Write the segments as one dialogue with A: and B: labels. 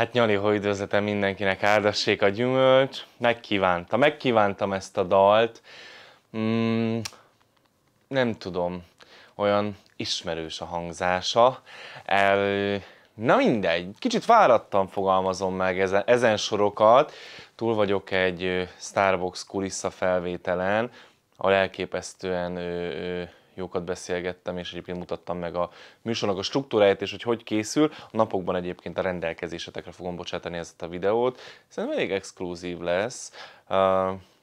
A: Hát hogy üdvözletem mindenkinek, áldassék a gyümölcs. Megkívánta, megkívántam ezt a dalt. Mm, nem tudom, olyan ismerős a hangzása. El, na mindegy, kicsit várattan fogalmazom meg ezen, ezen sorokat. Túl vagyok egy Starbucks kulissza felvételen, ahol elképesztően ö, ö, jókat beszélgettem, és egyébként mutattam meg a műsornak a struktúráját, és hogy hogy készül. A napokban egyébként a rendelkezésetekre fogom bocsátani ezt a videót. Szerintem elég exkluzív lesz.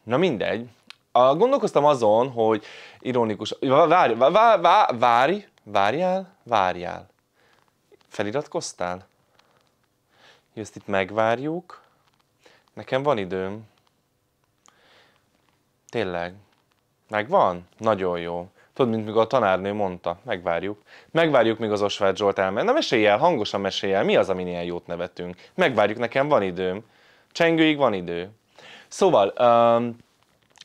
A: Na mindegy. Gondolkoztam azon, hogy ironikus... Várj, várj, várj, várj, várjál, várjál. Feliratkoztál? ezt itt megvárjuk. Nekem van időm. Tényleg. Megvan? Nagyon jó. Tudod, mint még a tanárnő mondta, megvárjuk. Megvárjuk, míg az Osvárd Zsolt elmen. Na mesélj el, hangosan mesélj el, mi az, ami ilyen jót nevetünk. Megvárjuk, nekem van időm. Csengőig van idő. Szóval, um,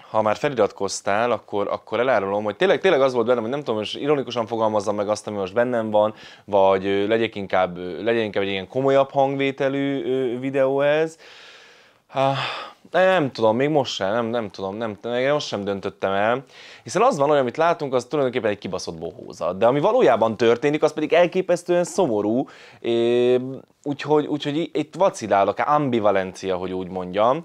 A: ha már feliratkoztál, akkor, akkor elárulom, hogy tényleg, tényleg az volt bennem, hogy nem tudom, most ironikusan fogalmazzam meg azt, ami most bennem van, vagy legyek inkább, legyen inkább egy ilyen komolyabb hangvételű videó ez. Uh, Há, ah, nem tudom, még most sem, nem, nem tudom, nem, még most sem döntöttem el. Hiszen az van hogy amit látunk, az tulajdonképpen egy kibaszott bohózat. De ami valójában történik, az pedig elképesztően szomorú. É, úgyhogy, úgyhogy itt vacilálok, ambivalencia, hogy úgy mondjam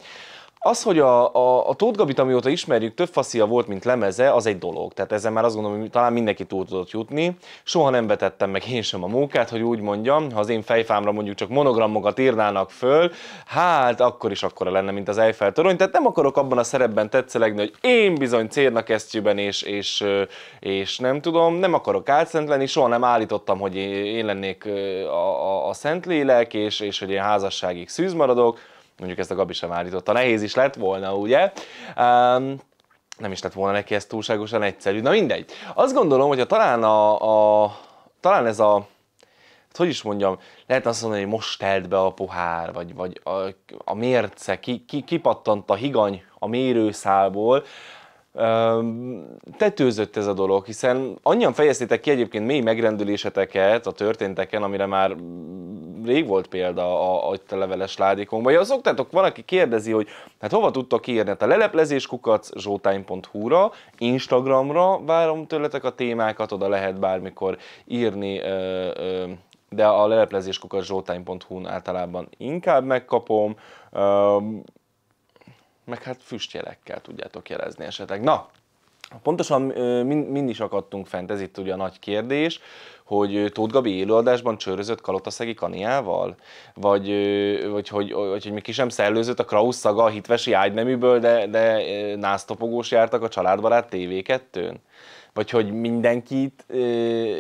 A: az, hogy a, a, a Tóth Gabit, amióta ismerjük, több faszia volt, mint lemeze, az egy dolog. Tehát ezzel már azt gondolom, hogy talán mindenki túl tudott jutni. Soha nem vetettem meg én sem a munkát, hogy úgy mondjam, ha az én fejfámra mondjuk csak monogramokat írnának föl, hát akkor is akkora lenne, mint az Eiffel torony. Tehát nem akarok abban a szerepben tetszelegni, hogy én bizony cérnakesztyűben és, és, és nem tudom, nem akarok álszent lenni, soha nem állítottam, hogy én lennék a, a, a Szentlélek, és, és hogy én házasságig szűz maradok Mondjuk ezt a Gabi sem állította. Nehéz is lett volna, ugye? Um, nem is lett volna neki ez túlságosan egyszerű. Na mindegy. Azt gondolom, hogy talán a, a talán ez a hát hogy is mondjam, lehet azt mondani, hogy most telt be a pohár, vagy, vagy a, a mérce, ki, ki, kipattant a higany a mérőszálból, tetőzött ez a dolog, hiszen annyian fejeztétek ki egyébként mély megrendüléseteket a történteken, amire már rég volt példa a, a, a, a leveles azok. Ja, szoktátok, van, aki kérdezi, hogy hát hova tudtok írni? Hát a leleplezéskukac zsótány.hu-ra, Instagramra várom tőletek a témákat, oda lehet bármikor írni, ö, ö, de a leleplezéskukac zsótány.hu-n általában inkább megkapom. Ö, meg hát füstjelekkel tudjátok jelezni esetleg. Na, Pontosan mind, mind is akadtunk fent, ez itt ugye a nagy kérdés, hogy Tóth Gabi élőadásban csőrözött kalotaszegi kaniával? Vagy, vagy hogy, hogy, hogy még ki sem szellőzött a Krausz szaga a hitvesi ágyneműből, de, de násztopogós jártak a családbarát TV2-n? Vagy hogy mindenkit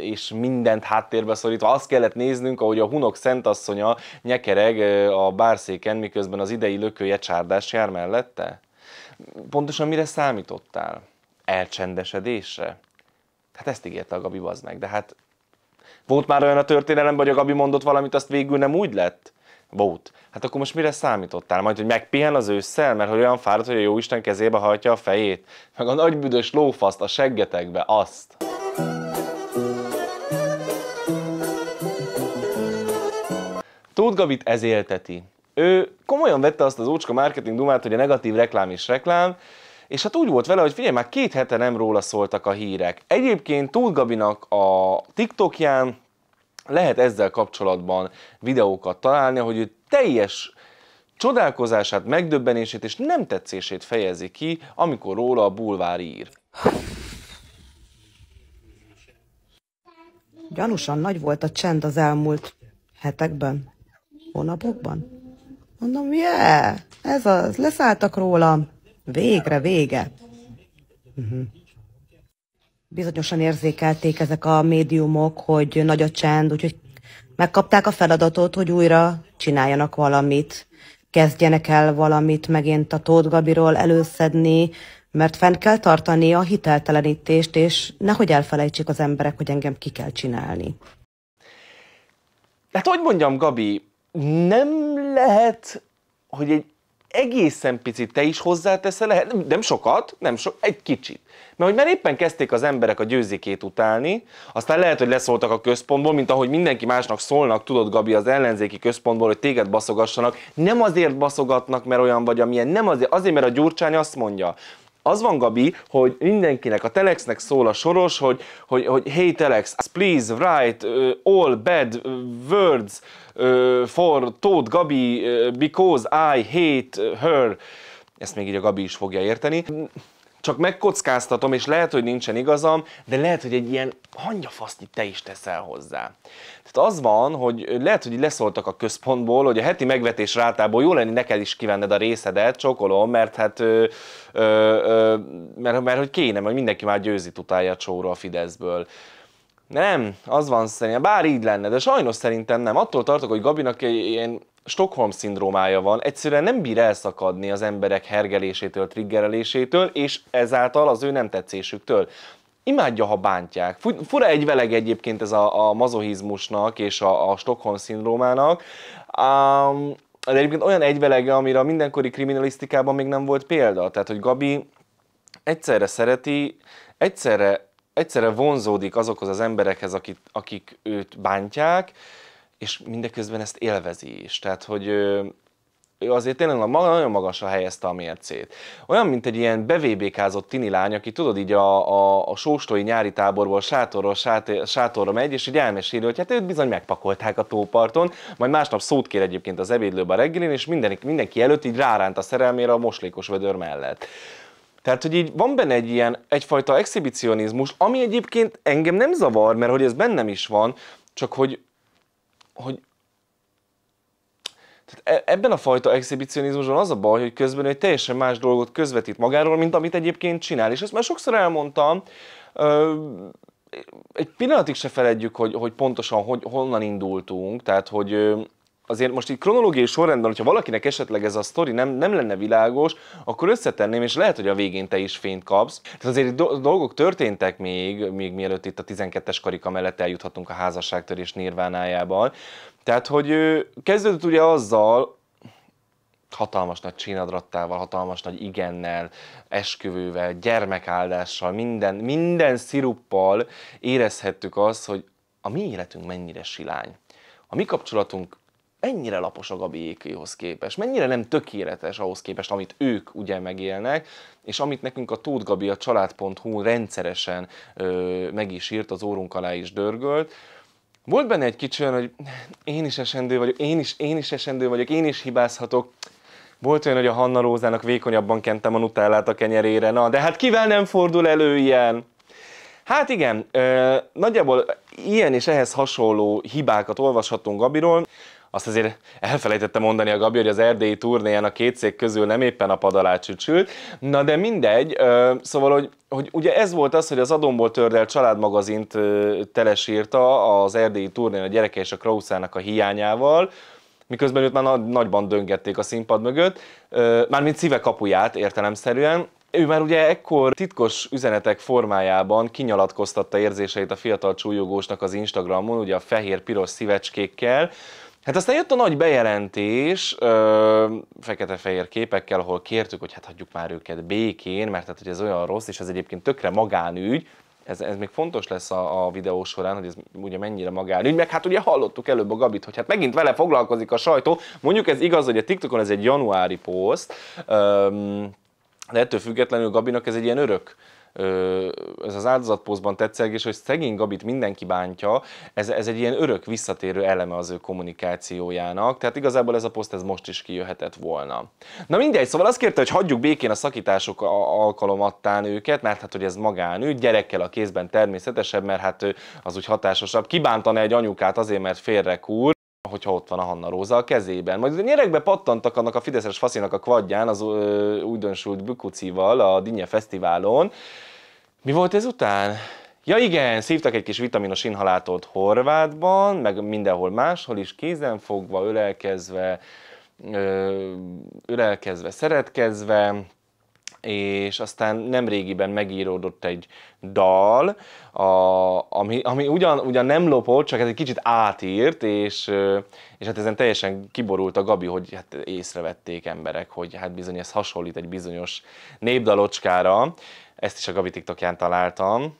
A: és mindent háttérbe szorítva azt kellett néznünk, ahogy a hunok szentasszonya nyekereg a bárszéken, miközben az idei lökője csárdás jár mellette? Pontosan mire számítottál? elcsendesedésre? Hát ezt ígérte a Gabi Baznek, de hát volt már olyan a történelemben, hogy a Gabi mondott valamit, azt végül nem úgy lett? Volt. Hát akkor most mire számítottál? Majd, hogy megpihen az ősszel, mert hogy olyan fáradt, hogy a Jóisten kezébe hajtja a fejét, meg a nagy büdös lófaszt a seggetekbe, azt. Tóth Gabit ez élteti. Ő komolyan vette azt az ócska marketing dumát, hogy a negatív reklám is reklám, és hát úgy volt vele, hogy figyelj, már két hete nem róla szóltak a hírek. Egyébként Túl Gabinak a TikTokján lehet ezzel kapcsolatban videókat találni, hogy ő teljes csodálkozását, megdöbbenését és nem tetszését fejezi ki, amikor róla a bulvár ír.
B: Gyanúsan nagy volt a csend az elmúlt hetekben, hónapokban. Mondom, yeah, ez az, leszálltak rólam. Végre vége. Uh-huh. Bizonyosan érzékelték ezek a médiumok, hogy nagy a csend, úgyhogy megkapták a feladatot, hogy újra csináljanak valamit, kezdjenek el valamit megint a Tóth Gabiról előszedni, mert fent kell tartani a hiteltelenítést, és nehogy elfelejtsék az emberek, hogy engem ki kell csinálni.
A: Hát hogy mondjam, Gabi, nem lehet, hogy egy egészen picit te is hozzáteszel, lehet, nem sokat, nem sok egy kicsit. Mert hogy már éppen kezdték az emberek a győzikét utálni, aztán lehet, hogy leszóltak a központból, mint ahogy mindenki másnak szólnak, tudod Gabi, az ellenzéki központból, hogy téged baszogassanak. Nem azért baszogatnak, mert olyan vagy, amilyen, nem azért, azért, mert a Gyurcsány azt mondja. Az van, Gabi, hogy mindenkinek, a Telexnek szól a soros, hogy, hogy, hogy hey Telex, please write all bad words for Tóth Gabi because I hate her. Ezt még így a Gabi is fogja érteni. Csak megkockáztatom, és lehet, hogy nincsen igazam, de lehet, hogy egy ilyen hangyafasznyit te is teszel hozzá. Tehát az van, hogy lehet, hogy leszóltak a központból, hogy a heti megvetés rátából jó lenni, neked is kivenned a részedet, csokolom, mert hát ö, ö, ö, mert, mert hogy kéne, hogy mindenki már győzi utálja a csóra a Fideszből. Nem, az van szerintem, bár így lenne, de sajnos szerintem nem. Attól tartok, hogy Gabinak ilyen Stockholm szindrómája van, egyszerűen nem bír elszakadni az emberek hergelésétől, triggerelésétől, és ezáltal az ő nem tetszésüktől imádja, ha bántják. Fura egy veleg egyébként ez a, a mazohizmusnak és a, a Stockholm-szindrómának. Um, de egyébként olyan egyvelege, amire a mindenkori kriminalisztikában még nem volt példa. Tehát, hogy Gabi egyszerre szereti, egyszerre, egyszerre vonzódik azokhoz az emberekhez, akik, akik őt bántják, és mindeközben ezt élvezi is. Tehát, hogy ő, azért tényleg a maga, nagyon magasra helyezte a mércét. Olyan, mint egy ilyen bevébékázott tini lány, aki tudod így a, a, a sóstói nyári táborból sátorról sátor, sátorra megy, és így elmeséli, hogy hát őt bizony megpakolták a tóparton, majd másnap szót kér egyébként az ebédlőbe a reggelin, és minden, mindenki előtt így ráránt a szerelmére a moslékos vödör mellett. Tehát, hogy így van benne egy ilyen, egyfajta exhibicionizmus, ami egyébként engem nem zavar, mert hogy ez bennem is van, csak hogy hogy tehát e- ebben a fajta exhibicionizmusban az a baj, hogy közben egy teljesen más dolgot közvetít magáról, mint amit egyébként csinál. És ezt már sokszor elmondtam, egy pillanatig se feledjük, hogy, hogy pontosan hogy, honnan indultunk, tehát hogy azért most így kronológiai sorrendben, hogyha valakinek esetleg ez a sztori nem, nem lenne világos, akkor összetenném, és lehet, hogy a végén te is fényt kapsz. Tehát azért do- dolgok történtek még, még mielőtt itt a 12-es karika mellett eljuthatunk a házasságtörés nirvánájában. Tehát, hogy kezdődött ugye azzal, hatalmas nagy csínadrattával, hatalmas nagy igennel, esküvővel, gyermekáldással, minden, minden sziruppal érezhettük azt, hogy a mi életünk mennyire silány. A mi kapcsolatunk ennyire lapos a Gabiékéhoz képest, mennyire nem tökéletes ahhoz képest, amit ők ugye megélnek, és amit nekünk a Tóth Gabi a család.hu rendszeresen ö, meg is írt, az órunk alá is dörgölt, volt benne egy kicsi olyan, hogy én is esendő vagyok, én is, én is esendő vagyok, én is hibázhatok. Volt olyan, hogy a Hanna Rózának vékonyabban kentem a nutellát a kenyerére, na, de hát kivel nem fordul elő ilyen? Hát igen, ö, nagyjából ilyen és ehhez hasonló hibákat olvashatunk Gabiról. Azt azért elfelejtette mondani a Gabi, hogy az erdélyi turnéján a két szék közül nem éppen a pad alá csücsült. Na de mindegy, szóval, hogy, hogy ugye ez volt az, hogy az Adomból Tördel családmagazint telesírta az erdélyi turnén a gyereke és a Krauszának a hiányával, miközben őt már nagyban döngették a színpad mögött, mármint szíve kapuját értelemszerűen, ő már ugye ekkor titkos üzenetek formájában kinyalatkoztatta érzéseit a fiatal csúlyogósnak az Instagramon, ugye a fehér-piros szívecskékkel, Hát aztán jött a nagy bejelentés fekete-fehér képekkel, ahol kértük, hogy hát hagyjuk már őket békén, mert hát, hogy ez olyan rossz, és ez egyébként tökre magánügy, ez, ez még fontos lesz a, a videó során, hogy ez ugye mennyire magánügy, meg hát ugye hallottuk előbb a Gabit, hogy hát megint vele foglalkozik a sajtó, mondjuk ez igaz, hogy a TikTokon ez egy januári poszt, de ettől függetlenül Gabinak ez egy ilyen örök ez az áldozatpózban és hogy szegény Gabit mindenki bántja, ez, ez egy ilyen örök visszatérő eleme az ő kommunikációjának, tehát igazából ez a poszt ez most is kijöhetett volna. Na mindegy, szóval azt kérte, hogy hagyjuk békén a szakítások alkalomattán őket, mert hát hogy ez magánügy, gyerekkel a kézben természetesebb, mert hát az úgy hatásosabb. Kibántana egy anyukát azért, mert félre kúr, hogyha ott van a Hanna Róza a kezében. Majd a nyerekbe pattantak annak a Fideszes faszinak a kvadján, az újdonsult Bükucival a Dinnye Fesztiválon. Mi volt ez után? Ja igen, szívtak egy kis vitaminos inhalátot Horvátban, meg mindenhol máshol is, kézen fogva, ölelkezve, ölelkezve, szeretkezve, és aztán nem régiben megíródott egy dal, a, ami, ami ugyan, ugyan nem lopott, csak hát egy kicsit átírt, és, és hát ezen teljesen kiborult a Gabi, hogy hát észrevették emberek, hogy hát bizony ez hasonlít egy bizonyos népdalocskára, ezt is a Gabi TikTokján találtam,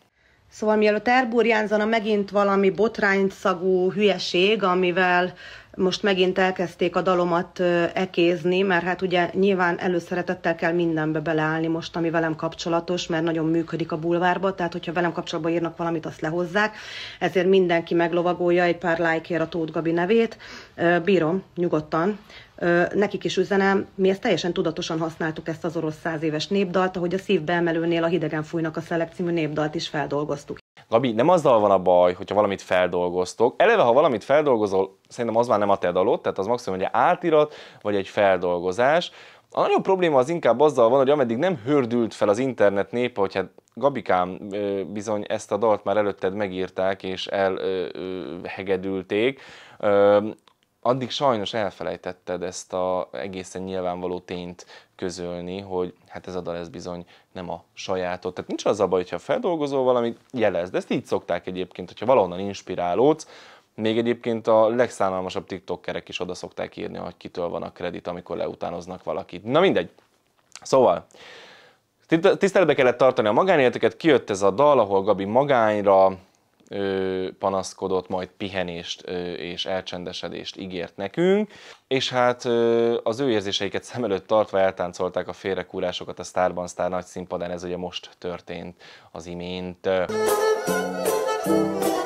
B: Szóval mielőtt elburjánzana megint valami botrányt szagú hülyeség, amivel most megint elkezdték a dalomat ekézni, mert hát ugye nyilván előszeretettel kell mindenbe beleállni most, ami velem kapcsolatos, mert nagyon működik a bulvárba, tehát hogyha velem kapcsolatban írnak valamit, azt lehozzák, ezért mindenki meglovagolja egy pár lájkért a Tóth Gabi nevét. Bírom, nyugodtan nekik is üzenem, mi ezt teljesen tudatosan használtuk ezt az orosz száz éves népdalt, ahogy a szívbe emelőnél a hidegen fújnak a szelek című népdalt is feldolgoztuk.
A: Gabi, nem azzal van a baj, hogyha valamit feldolgoztok. Eleve, ha valamit feldolgozol, szerintem az már nem a te dalod, tehát az maximum egy átirat, vagy egy feldolgozás. A nagyobb probléma az inkább azzal van, hogy ameddig nem hördült fel az internet népe, hogy hát Gabikám bizony ezt a dalt már előtted megírták és elhegedülték, addig sajnos elfelejtetted ezt a egészen nyilvánvaló tényt közölni, hogy hát ez a dal ez bizony nem a sajátod. Tehát nincs az a baj, hogyha feldolgozol valamit, jelezd. De ezt így szokták egyébként, hogyha valahonnan inspirálódsz, még egyébként a legszánalmasabb tiktokkerek is oda szokták írni, hogy kitől van a kredit, amikor leutánoznak valakit. Na mindegy. Szóval, tiszteletbe kellett tartani a magánéleteket, kijött ez a dal, ahol Gabi magányra panaszkodott, majd pihenést és elcsendesedést ígért nekünk, és hát az ő érzéseiket szem előtt tartva eltáncolták a félrekúrásokat a Starban Star nagy színpadán, ez ugye most történt az imént. Thank you.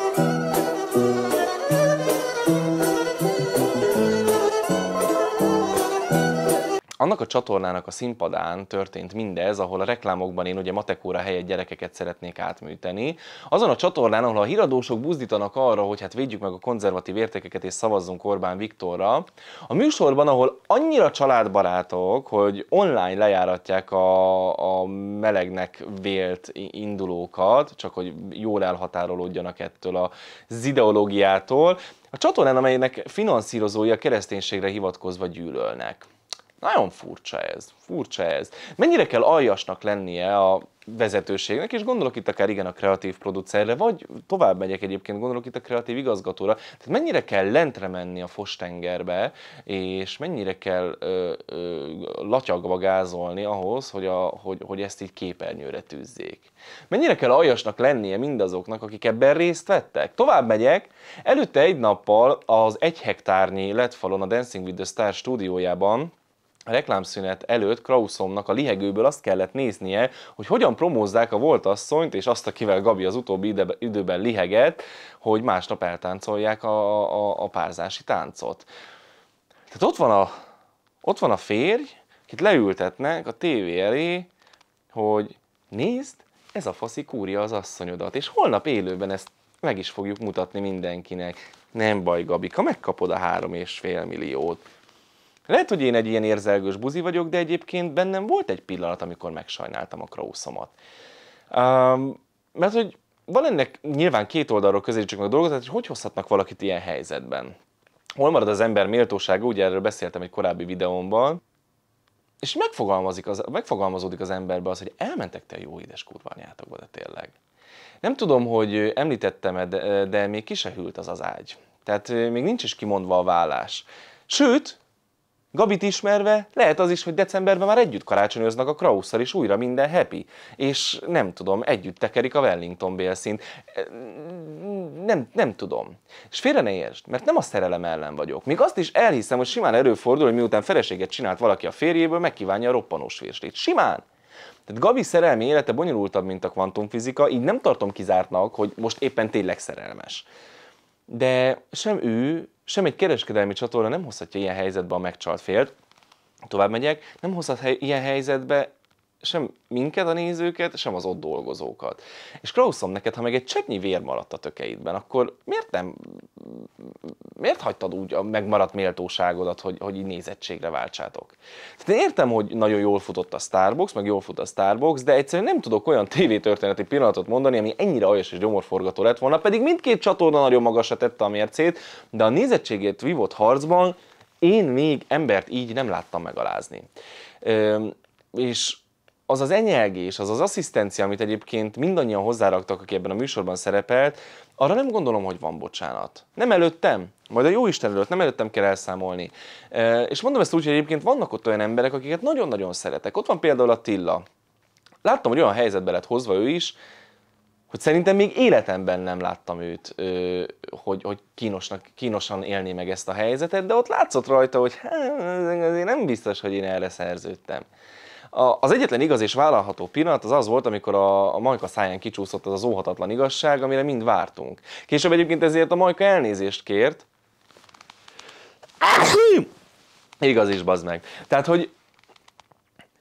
A: Annak a csatornának a színpadán történt mindez, ahol a reklámokban én ugye matekóra helyett gyerekeket szeretnék átműteni. Azon a csatornán, ahol a híradósok buzdítanak arra, hogy hát védjük meg a konzervatív értékeket és szavazzunk Orbán Viktorra. A műsorban, ahol annyira családbarátok, hogy online lejáratják a, a melegnek vélt indulókat, csak hogy jól elhatárolódjanak ettől az ideológiától, a csatornán, amelynek finanszírozói a kereszténységre hivatkozva gyűlölnek. Nagyon furcsa ez, furcsa ez. Mennyire kell aljasnak lennie a vezetőségnek, és gondolok itt akár igen a kreatív producerre, vagy tovább megyek egyébként, gondolok itt a kreatív igazgatóra. Tehát mennyire kell lentre menni a fostengerbe, és mennyire kell ö, ö, latyagba gázolni ahhoz, hogy, a, hogy, hogy ezt így képernyőre tűzzék. Mennyire kell aljasnak lennie mindazoknak, akik ebben részt vettek. Tovább megyek, előtte egy nappal az egy hektárnyi letfalon a Dancing with the Star stúdiójában a reklámszünet előtt Krauszomnak a lihegőből azt kellett néznie, hogy hogyan promózzák a volt asszonyt, és azt, akivel Gabi az utóbbi időben liheget, hogy másnap eltáncolják a, a, a párzási táncot. Tehát ott van a, ott van a férj, akit leültetnek a tévé elé, hogy nézd, ez a faszi kúrja az asszonyodat, és holnap élőben ezt meg is fogjuk mutatni mindenkinek. Nem baj, Gabika, megkapod a három és fél milliót. Lehet, hogy én egy ilyen érzelgős buzi vagyok, de egyébként bennem volt egy pillanat, amikor megsajnáltam a krauszomat. Um, mert hogy van ennek nyilván két oldalról közelítsük meg a dolgot, tehát hogy hogy hozhatnak valakit ilyen helyzetben. Hol marad az ember méltósága, ugye erről beszéltem egy korábbi videómban, és megfogalmazik az, megfogalmazódik az emberbe az, hogy elmentek te jó édes kurványátokba, de tényleg. Nem tudom, hogy említettem-e, de, de még ki se hűlt az az ágy. Tehát még nincs is kimondva a vállás. Sőt, Gabit ismerve, lehet az is, hogy decemberben már együtt karácsonyoznak a Krausszal, és újra minden happy. És nem tudom, együtt tekerik a Wellington bélszint. Nem, nem tudom. És félre ne értsd, mert nem a szerelem ellen vagyok. Még azt is elhiszem, hogy simán előfordul, hogy miután feleséget csinált valaki a férjéből, megkívánja a roppanós férslét. Simán! Tehát Gabi szerelmi élete bonyolultabb, mint a kvantumfizika, így nem tartom kizártnak, hogy most éppen tényleg szerelmes. De sem ő, sem egy kereskedelmi csatorna nem hozhatja ilyen helyzetbe a megcsalt félt. Tovább megyek, nem hozhat hely, ilyen helyzetbe sem minket, a nézőket, sem az ott dolgozókat. És Klausom, neked, ha meg egy cseppnyi vér maradt a tökeidben, akkor miért nem, miért hagytad úgy a megmaradt méltóságodat, hogy, hogy így nézettségre váltsátok? Tehát én értem, hogy nagyon jól futott a Starbucks, meg jól fut a Starbucks, de egyszerűen nem tudok olyan tévétörténeti pillanatot mondani, ami ennyire olyas és gyomorforgató lett volna, pedig mindkét csatorna nagyon magasra tette a mércét, de a nézettségért vívott harcban én még embert így nem láttam megalázni. Üm, és az az enyelgés, az az asszisztencia, amit egyébként mindannyian hozzáraktak, aki ebben a műsorban szerepelt, arra nem gondolom, hogy van bocsánat. Nem előttem, majd a jó Isten előtt, nem előttem kell elszámolni. E, és mondom ezt úgy, hogy egyébként vannak ott olyan emberek, akiket nagyon-nagyon szeretek. Ott van például a Tilla. Láttam, hogy olyan helyzetbe lett hozva ő is, hogy szerintem még életemben nem láttam őt, hogy, hogy kínosnak, kínosan élné meg ezt a helyzetet, de ott látszott rajta, hogy hát, azért nem biztos, hogy én erre szerződtem. Az egyetlen igaz és vállalható pillanat az az volt, amikor a, a Majka száján kicsúszott az az óhatatlan igazság, amire mind vártunk. Később egyébként ezért a Majka elnézést kért. Igaz is, bazd meg. Tehát, hogy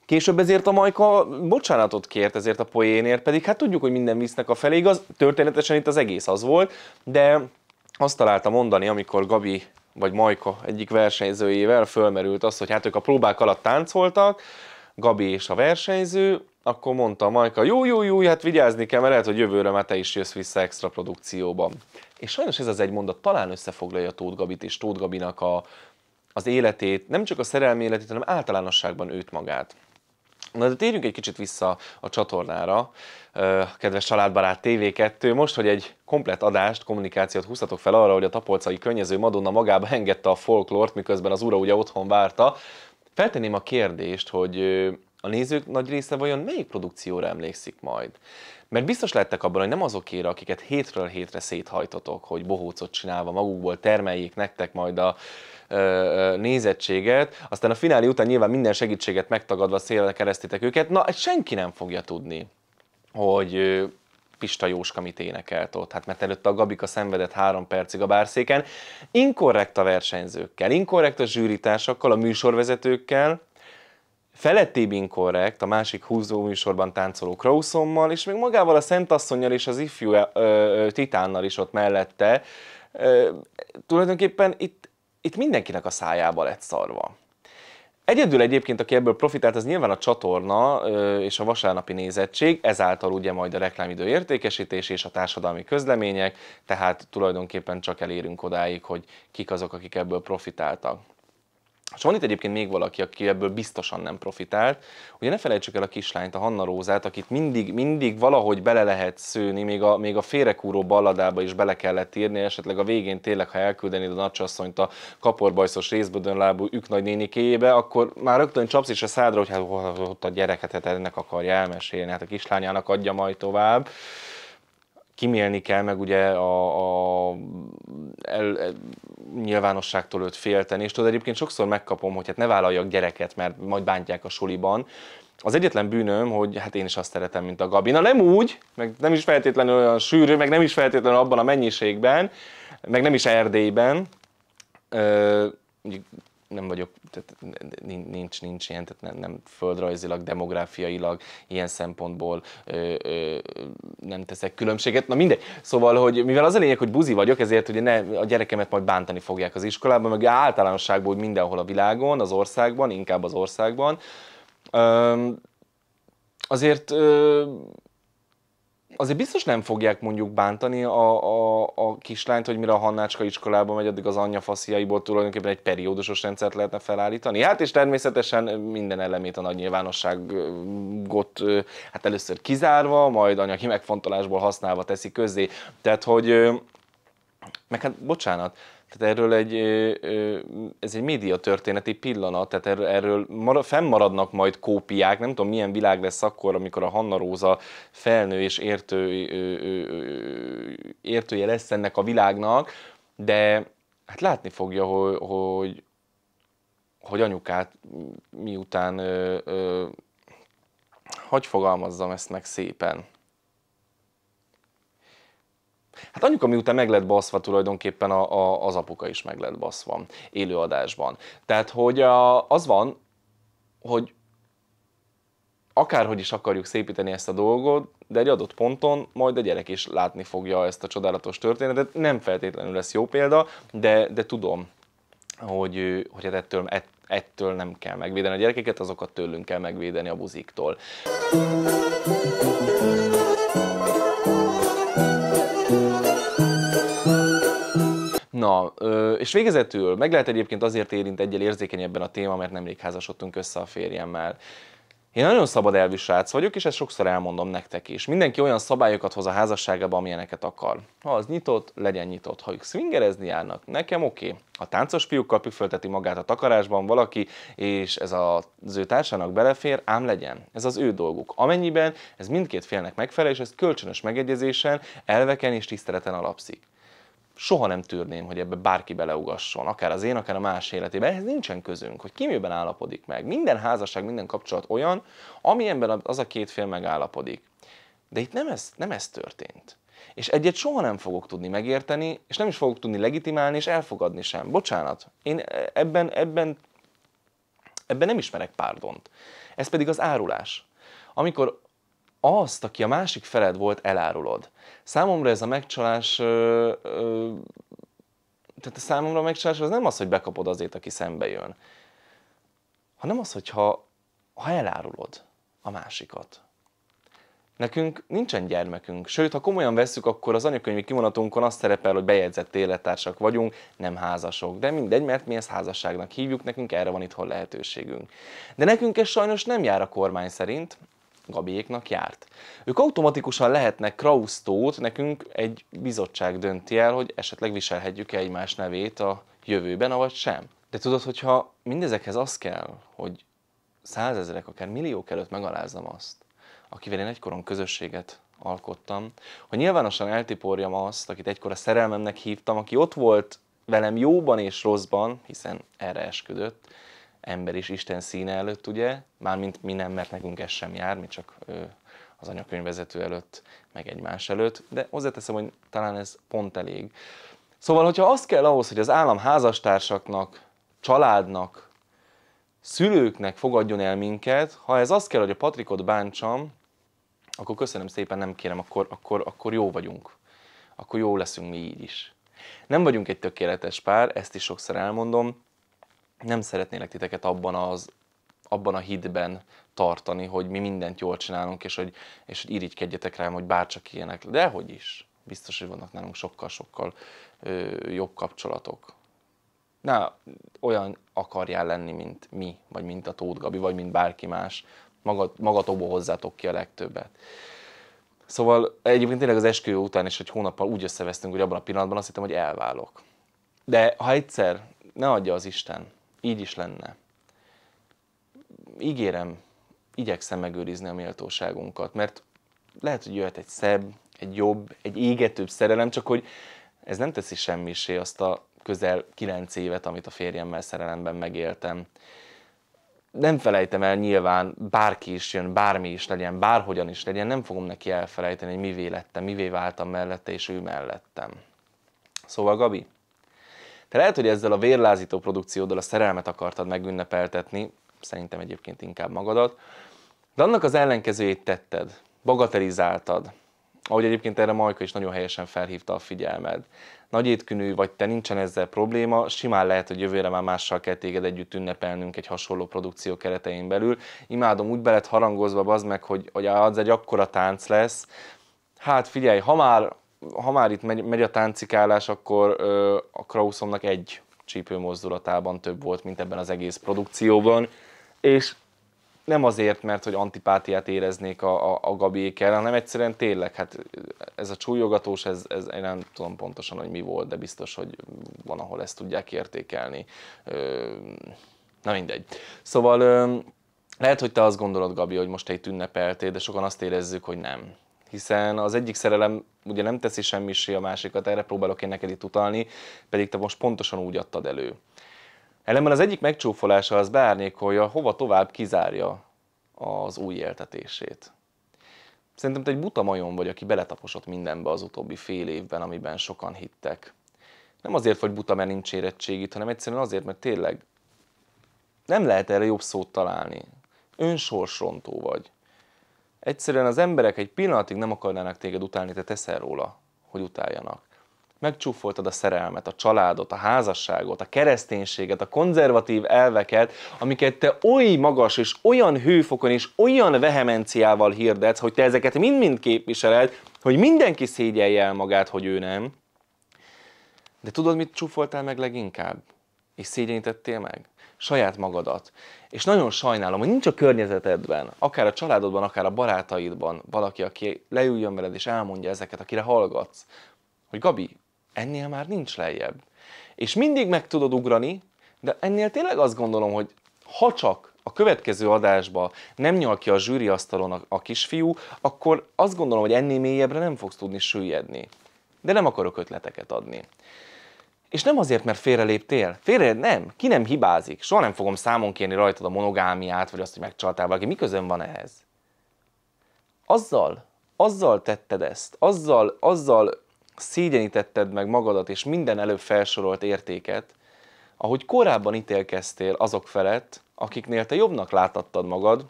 A: Később ezért a Majka bocsánatot kért ezért a poénért, pedig hát tudjuk, hogy minden visznek a felé, igaz? Történetesen itt az egész az volt, de azt találta mondani, amikor Gabi vagy Majka egyik versenyzőjével fölmerült az, hogy hát ők a próbák alatt táncoltak, Gabi és a versenyző, akkor mondta a Majka, jó, jó, jó, hát vigyázni kell, mert lehet, hogy jövőre már te is jössz vissza extra produkcióban. És sajnos ez az egy mondat talán összefoglalja Tóth Gabit és Tóth Gabinak a, az életét, nem csak a szerelmi életét, hanem általánosságban őt magát. Na de térjünk egy kicsit vissza a csatornára, kedves családbarát TV2, most, hogy egy komplet adást, kommunikációt húztatok fel arra, hogy a tapolcai könnyező Madonna magába engedte a folklort, miközben az ura ugye otthon várta, feltenném a kérdést, hogy a nézők nagy része vajon melyik produkcióra emlékszik majd? Mert biztos lettek abban, hogy nem azokére, akiket hétről hétre széthajtotok, hogy bohócot csinálva magukból termeljék nektek majd a ö, nézettséget, aztán a finálé után nyilván minden segítséget megtagadva szélre keresztétek őket, na ezt senki nem fogja tudni hogy Pista Jóska mit énekelt ott, hát mert előtte a Gabika szenvedett három percig a bárszéken. Inkorrekt a versenyzőkkel, inkorrekt a zsűritársakkal, a műsorvezetőkkel, felettébb inkorrekt, a másik húzó műsorban táncoló Krauszommal, és még magával a Szentasszonyjal és az ifjú ö, ö, titánnal is ott mellette. Ö, tulajdonképpen itt, itt mindenkinek a szájába lett szarva. Egyedül egyébként, aki ebből profitált, az nyilván a csatorna és a vasárnapi nézettség, ezáltal ugye majd a reklámidő értékesítés és a társadalmi közlemények, tehát tulajdonképpen csak elérünk odáig, hogy kik azok, akik ebből profitáltak. És van itt egyébként még valaki, aki ebből biztosan nem profitált. Ugye ne felejtsük el a kislányt, a Hanna Rózát, akit mindig, mindig valahogy bele lehet szőni, még a, még a férekúró balladába is bele kellett írni, esetleg a végén tényleg, ha elküldenéd a nagycsasszonyt a kaporbajszos részbödönlábú üknagynénikéjébe, akkor már rögtön csapsz is a szádra, hogy hát ott a gyereket, hát ennek akarja elmesélni, hát a kislányának adja majd tovább kimélni kell, meg ugye a, a el, el, nyilvánosságtól őt félteni, és tudod, egyébként sokszor megkapom, hogy hát ne vállaljak gyereket, mert majd bántják a suliban, az egyetlen bűnöm, hogy hát én is azt szeretem, mint a Gabi. Na nem úgy, meg nem is feltétlenül olyan sűrű, meg nem is feltétlenül abban a mennyiségben, meg nem is Erdélyben. Ö, nem vagyok, tehát nincs, nincs ilyen, tehát nem, nem földrajzilag, demográfiailag, ilyen szempontból ö, ö, nem teszek különbséget. Na mindegy. Szóval, hogy mivel az a lényeg, hogy buzi vagyok, ezért ugye ne, a gyerekemet majd bántani fogják az iskolában, meg általánosságban, hogy mindenhol a világon, az országban, inkább az országban. Ö, azért ö, Azért biztos nem fogják mondjuk bántani a, a, a kislányt, hogy mire a Hannácska iskolába megy, addig az anyja fasziaiból tulajdonképpen egy periódusos rendszert lehetne felállítani. Hát és természetesen minden elemét a nagy nyilvánosságot hát először kizárva, majd anyagi megfontolásból használva teszi közzé. Tehát, hogy meg hát bocsánat, tehát erről egy, ez egy média történeti pillanat, tehát er-, erről, erről marad, fennmaradnak majd kópiák, nem tudom milyen világ lesz akkor, amikor a Hanna Róza felnő és értő, értője lesz ennek a világnak, de hát látni fogja, hogy, hogy, hogy anyukát miután, hogy fogalmazzam ezt meg szépen, Hát anyuka miután meg lett baszva tulajdonképpen a, a, az apuka is meg lett baszva élőadásban. Tehát, hogy a, az van, hogy akárhogy is akarjuk szépíteni ezt a dolgot, de egy adott ponton majd a gyerek is látni fogja ezt a csodálatos történetet. Nem feltétlenül lesz jó példa, de, de tudom, hogy, hogy hát ettől, ettől nem kell megvédeni a gyerekeket, azokat tőlünk kell megvédeni a buziktól. Na, és végezetül, meg lehet egyébként azért érint egyel érzékenyebben a téma, mert nemrég házasodtunk össze a férjemmel. Én nagyon szabad elvű srác vagyok, és ezt sokszor elmondom nektek is. Mindenki olyan szabályokat hoz a házasságába, amilyeneket akar. Ha az nyitott, legyen nyitott. Ha ők swingerezni járnak, nekem oké. Okay. A táncos kapjuk fölteti magát a takarásban valaki, és ez az ő társának belefér, ám legyen. Ez az ő dolguk. Amennyiben ez mindkét félnek megfelel, és ez kölcsönös megegyezésen, elveken és tiszteleten alapszik soha nem tűrném, hogy ebbe bárki beleugasson, akár az én, akár a más életében. Ehhez nincsen közünk, hogy ki miben állapodik meg. Minden házasság, minden kapcsolat olyan, amilyenben az a két fél megállapodik. De itt nem ez, nem ez történt. És egyet soha nem fogok tudni megérteni, és nem is fogok tudni legitimálni, és elfogadni sem. Bocsánat, én ebben, ebben, ebben nem ismerek párdont. Ez pedig az árulás. Amikor azt, aki a másik feled volt, elárulod. Számomra ez a megcsalás, ö, ö, tehát a számomra a megcsalás az nem az, hogy bekapod azért, aki szembe jön, hanem az, hogyha ha elárulod a másikat. Nekünk nincsen gyermekünk, sőt, ha komolyan vesszük, akkor az anyakönyvi kimonatunkon azt szerepel, hogy bejegyzett élettársak vagyunk, nem házasok. De mindegy, mert mi ezt házasságnak hívjuk, nekünk erre van itthon lehetőségünk. De nekünk ez sajnos nem jár a kormány szerint, Gabiéknak járt. Ők automatikusan lehetnek Krausztót, nekünk egy bizottság dönti el, hogy esetleg viselhetjük-e egymás nevét a jövőben, avagy sem. De tudod, hogyha mindezekhez az kell, hogy százezrek, akár milliók előtt megalázzam azt, akivel én egykoron közösséget alkottam, hogy nyilvánosan eltiporjam azt, akit egykor a szerelmemnek hívtam, aki ott volt velem jóban és rosszban, hiszen erre esküdött, ember is Isten színe előtt, ugye? Mármint mi nem, mert nekünk ez sem jár, mi csak az anyakönyvvezető előtt, meg egymás előtt, de hozzáteszem, hogy talán ez pont elég. Szóval, hogyha az kell ahhoz, hogy az állam házastársaknak, családnak, szülőknek fogadjon el minket, ha ez az kell, hogy a Patrikot bántsam, akkor köszönöm szépen, nem kérem, akkor, akkor, akkor jó vagyunk. Akkor jó leszünk mi így is. Nem vagyunk egy tökéletes pár, ezt is sokszor elmondom, nem szeretnélek titeket abban az abban a hitben tartani, hogy mi mindent jól csinálunk, és hogy, és hogy irigykedjetek rám, hogy bárcsak ilyenek. De hogy is. Biztos, hogy vannak nálunk sokkal-sokkal jobb kapcsolatok. Na, olyan akarjál lenni, mint mi, vagy mint a Tóth Gabi, vagy mint bárki más. Magat, magatokból hozzátok ki a legtöbbet. Szóval egyébként tényleg az esküvő után és egy hónappal úgy összevesztünk, hogy abban a pillanatban azt hittem, hogy elválok. De ha egyszer, ne adja az Isten, így is lenne. Ígérem, igyekszem megőrizni a méltóságunkat, mert lehet, hogy jöhet egy szebb, egy jobb, egy égetőbb szerelem, csak hogy ez nem teszi semmisé azt a közel kilenc évet, amit a férjemmel szerelemben megéltem. Nem felejtem el nyilván, bárki is jön, bármi is legyen, bárhogyan is legyen, nem fogom neki elfelejteni, hogy mivé lettem, mivé váltam mellette, és ő mellettem. Szóval Gabi, te lehet, hogy ezzel a vérlázító produkcióddal a szerelmet akartad megünnepeltetni, szerintem egyébként inkább magadat, de annak az ellenkezőjét tetted, bagatelizáltad, ahogy egyébként erre Majka is nagyon helyesen felhívta a figyelmed. Nagy étkünű vagy te, nincsen ezzel probléma, simán lehet, hogy jövőre már mással kell téged együtt ünnepelnünk egy hasonló produkció keretein belül. Imádom, úgy beled harangozva az meg, hogy, hogy az egy akkora tánc lesz, Hát figyelj, ha már ha már itt megy, megy a táncikálás, akkor ö, a Krausomnak egy csípő mozdulatában több volt, mint ebben az egész produkcióban, és nem azért, mert hogy antipátiát éreznék a, a, a Gabiékkel, hanem egyszerűen tényleg, hát ez a csúlyogatós, ez, ez én nem tudom pontosan, hogy mi volt, de biztos, hogy van, ahol ezt tudják értékelni. Ö, na mindegy. Szóval ö, lehet, hogy te azt gondolod, Gabi, hogy most te itt ünnepeltél, de sokan azt érezzük, hogy nem hiszen az egyik szerelem ugye nem teszi semmisé a másikat, erre próbálok én neked itt utalni, pedig te most pontosan úgy adtad elő. Ellenben az egyik megcsúfolása az beárnyékolja, hova tovább kizárja az új éltetését. Szerintem te egy buta majom vagy, aki beletaposott mindenbe az utóbbi fél évben, amiben sokan hittek. Nem azért vagy buta, mert nincs érettségit, hanem egyszerűen azért, mert tényleg nem lehet erre jobb szót találni. Önsorsrontó vagy. Egyszerűen az emberek egy pillanatig nem akarnának téged utálni, te teszel róla, hogy utáljanak. Megcsúfoltad a szerelmet, a családot, a házasságot, a kereszténységet, a konzervatív elveket, amiket te oly magas és olyan hőfokon és olyan vehemenciával hirdetsz, hogy te ezeket mind-mind képviseled, hogy mindenki szégyelje el magát, hogy ő nem. De tudod, mit csúfoltál meg leginkább? És szégyenítettél meg? saját magadat. És nagyon sajnálom, hogy nincs a környezetedben, akár a családodban, akár a barátaidban valaki, aki leüljön veled és elmondja ezeket, akire hallgatsz, hogy Gabi, ennél már nincs lejjebb. És mindig meg tudod ugrani, de ennél tényleg azt gondolom, hogy ha csak a következő adásba nem nyal ki a zsűri asztalon a, a kisfiú, akkor azt gondolom, hogy ennél mélyebbre nem fogsz tudni süllyedni. De nem akarok ötleteket adni. És nem azért, mert félreléptél. Félre, nem, ki nem hibázik. Soha nem fogom számon kérni rajtad a monogámiát, vagy azt, hogy megcsaltál valaki. Mi közön van ehhez? Azzal, azzal tetted ezt, azzal, azzal szégyenítetted meg magadat és minden előbb felsorolt értéket, ahogy korábban ítélkeztél azok felett, akiknél te jobbnak látattad magad,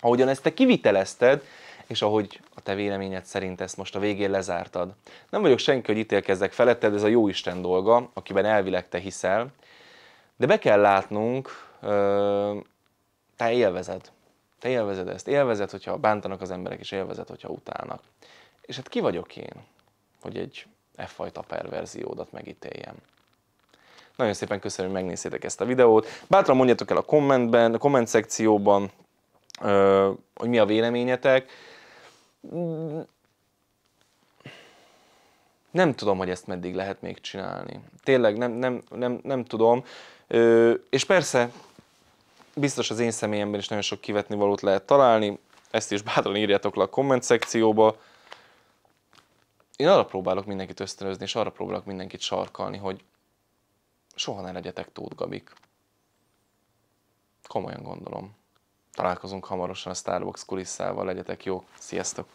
A: ahogyan ezt te kivitelezted, és ahogy te véleményed szerint ezt most a végén lezártad. Nem vagyok senki, hogy ítélkezzek feletted, ez a jó Isten dolga, akiben elvileg te hiszel, de be kell látnunk, te élvezed. Te élvezed ezt. Élvezed, hogyha bántanak az emberek, és élvezed, hogyha utálnak. És hát ki vagyok én, hogy egy e fajta perverziódat megítéljem. Nagyon szépen köszönöm, hogy megnéztétek ezt a videót. Bátran mondjátok el a kommentben, a komment szekcióban, hogy mi a véleményetek nem tudom, hogy ezt meddig lehet még csinálni. Tényleg nem, nem, nem, nem tudom. Ö, és persze, biztos az én személyemben is nagyon sok kivetni valót lehet találni, ezt is bátran írjátok le a komment szekcióba. Én arra próbálok mindenkit ösztönözni, és arra próbálok mindenkit sarkalni, hogy soha ne legyetek Tóth Gabik. Komolyan gondolom. Találkozunk hamarosan a Starbucks kulisszával, legyetek jók, sziasztok!